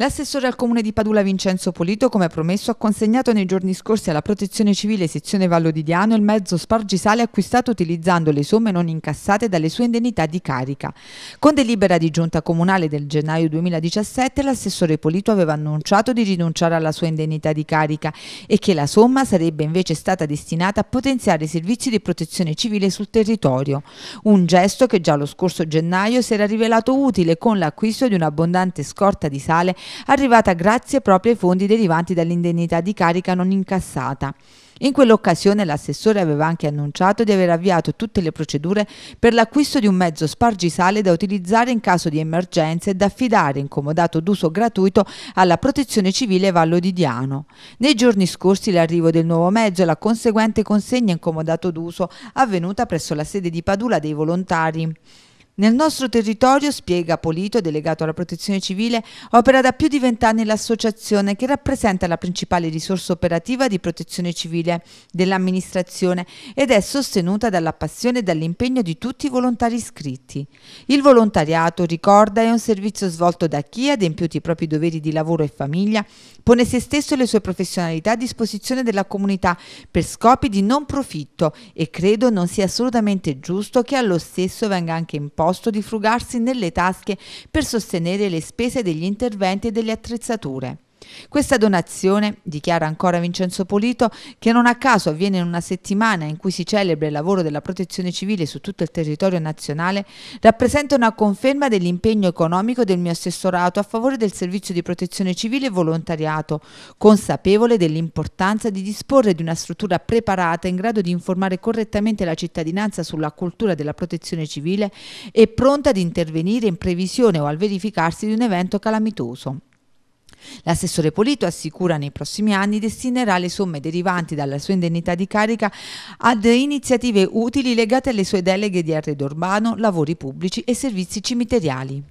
L'assessore al comune di Padula Vincenzo Polito, come promesso, ha consegnato nei giorni scorsi alla Protezione Civile sezione Vallo di Diano il mezzo spargisale acquistato utilizzando le somme non incassate dalle sue indennità di carica. Con delibera di giunta comunale del gennaio 2017 l'assessore Polito aveva annunciato di rinunciare alla sua indennità di carica e che la somma sarebbe invece stata destinata a potenziare i servizi di protezione civile sul territorio. Un gesto che già lo scorso gennaio si era rivelato utile con l'acquisto di un'abbondante scorta di sale arrivata grazie proprio ai fondi derivanti dall'indennità di carica non incassata. In quell'occasione l'assessore aveva anche annunciato di aver avviato tutte le procedure per l'acquisto di un mezzo spargisale da utilizzare in caso di emergenze e da affidare in comodato d'uso gratuito alla protezione civile Vallo di Diano. Nei giorni scorsi l'arrivo del nuovo mezzo e la conseguente consegna in comodato d'uso avvenuta presso la sede di Padula dei volontari. Nel nostro territorio, spiega Polito, delegato alla protezione civile, opera da più di vent'anni l'associazione che rappresenta la principale risorsa operativa di protezione civile dell'amministrazione ed è sostenuta dalla passione e dall'impegno di tutti i volontari iscritti. Il volontariato, ricorda, è un servizio svolto da chi, adempiuti i propri doveri di lavoro e famiglia, pone se stesso e le sue professionalità a disposizione della comunità per scopi di non profitto e credo non sia assolutamente giusto che allo stesso venga anche imposto disposto di frugarsi nelle tasche per sostenere le spese degli interventi e delle attrezzature. Questa donazione, dichiara ancora Vincenzo Polito, che non a caso avviene in una settimana in cui si celebra il lavoro della protezione civile su tutto il territorio nazionale, rappresenta una conferma dell'impegno economico del mio assessorato a favore del servizio di protezione civile e volontariato, consapevole dell'importanza di disporre di una struttura preparata in grado di informare correttamente la cittadinanza sulla cultura della protezione civile e pronta ad intervenire in previsione o al verificarsi di un evento calamitoso. L'assessore Polito assicura nei prossimi anni destinerà le somme derivanti dalla sua indennità di carica ad iniziative utili legate alle sue deleghe di arredo urbano, lavori pubblici e servizi cimiteriali.